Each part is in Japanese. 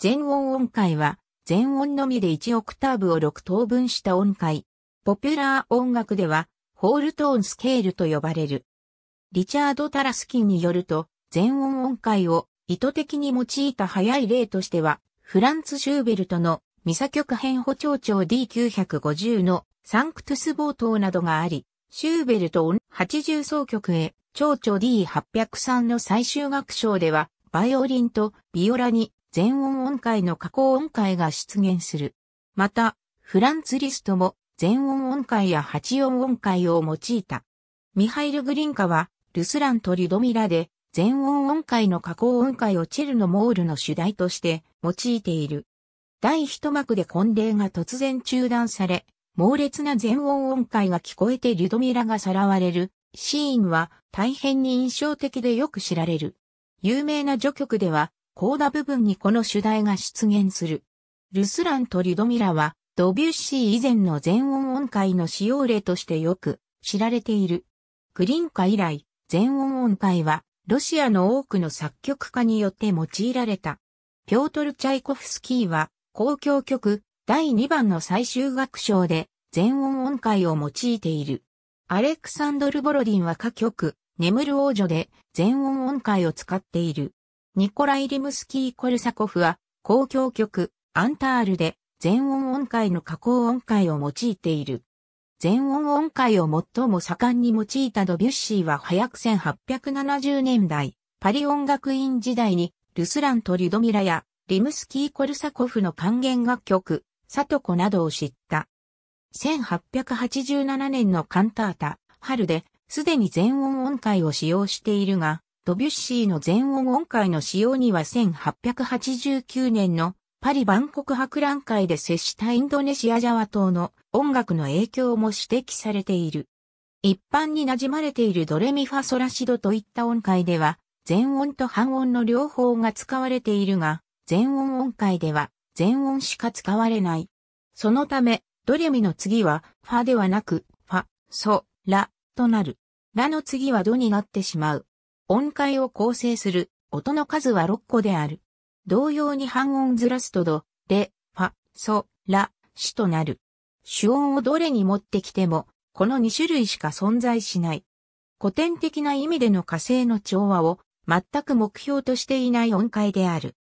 全音音階は、全音のみで1オクターブを6等分した音階。ポピュラー音楽では、ホールトーンスケールと呼ばれる。リチャード・タラスキンによると、全音音階を意図的に用いた早い例としては、フランツ・シューベルトのミサ曲編補聴調 D950 のサンクトゥス冒頭などがあり、シューベルト音80奏曲へ、蝶々 D803 の最終楽章では、バイオリンとビオラに全音音階の加工音階が出現する。また、フランツ・リストも全音音階や八音音階を用いた。ミハイル・グリンカは、ルスランとリュドミラで、全音音階の加工音階をチェルのモールの主題として用いている。第一幕で婚礼が突然中断され、猛烈な全音音階が聞こえてリュドミラがさらわれるシーンは大変に印象的でよく知られる。有名な序曲ではー田部分にこの主題が出現する。ルスランとリュドミラは、ドビュッシー以前の全音音階の使用例としてよく知られている。クリンカ以来、全音音階は、ロシアの多くの作曲家によって用いられた。ピョートル・チャイコフスキーは、交響曲、第2番の最終楽章で、全音音階を用いている。アレクサンドル・ボロディンは歌曲、眠る王女で全音音階を使っている。ニコライ・リムスキー・コルサコフは、公共曲、アンタールで、全音音階の加工音階を用いている。全音音階を最も盛んに用いたドビュッシーは早く1870年代、パリ音楽院時代に、ルスラント・リュドミラや、リムスキー・コルサコフの還元楽曲、サトコなどを知った。1887年のカンタータ、春で、すでに全音音階を使用しているが、ドビュッシーの全音音階の使用には1889年のパリ万国博覧会で接したインドネシアジャワ島の音楽の影響も指摘されている。一般に馴染まれているドレミファソラシドといった音階では、全音と半音の両方が使われているが、全音音階では全音しか使われない。そのため、ドレミの次はファではなく、ファ、ソ、ラとなる。ラの次はドになってしまう。音階を構成する音の数は6個である。同様に半音ずらすとド、レ、ファ、ソ、ラ、シとなる。主音をどれに持ってきても、この2種類しか存在しない。古典的な意味での火星の調和を全く目標としていない音階である。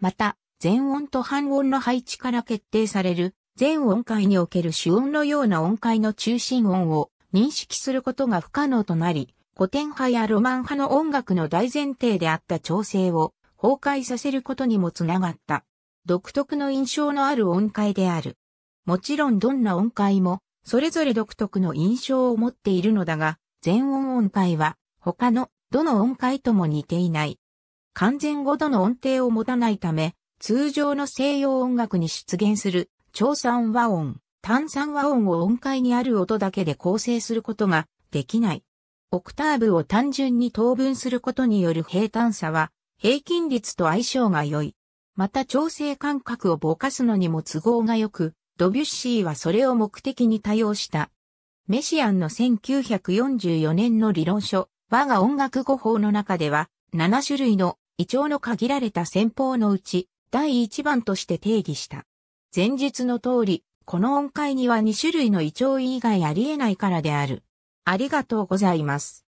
また、全音と半音の配置から決定される全音階における主音のような音階の中心音を認識することが不可能となり、古典派やロマン派の音楽の大前提であった調整を崩壊させることにもつながった。独特の印象のある音階である。もちろんどんな音階も、それぞれ独特の印象を持っているのだが、全音音階は、他の、どの音階とも似ていない。完全語度の音程を持たないため、通常の西洋音楽に出現する、長三和音、単三和音を音階にある音だけで構成することができない。オクターブを単純に等分することによる平坦さは、平均率と相性が良い。また調整感覚をぼかすのにも都合が良く、ドビュッシーはそれを目的に多用した。メシアンの1944年の理論書、我が音楽語法の中では、7種類の胃腸の限られた戦法のうち、第1番として定義した。前述の通り、この音階には2種類の胃腸以外ありえないからである。ありがとうございます。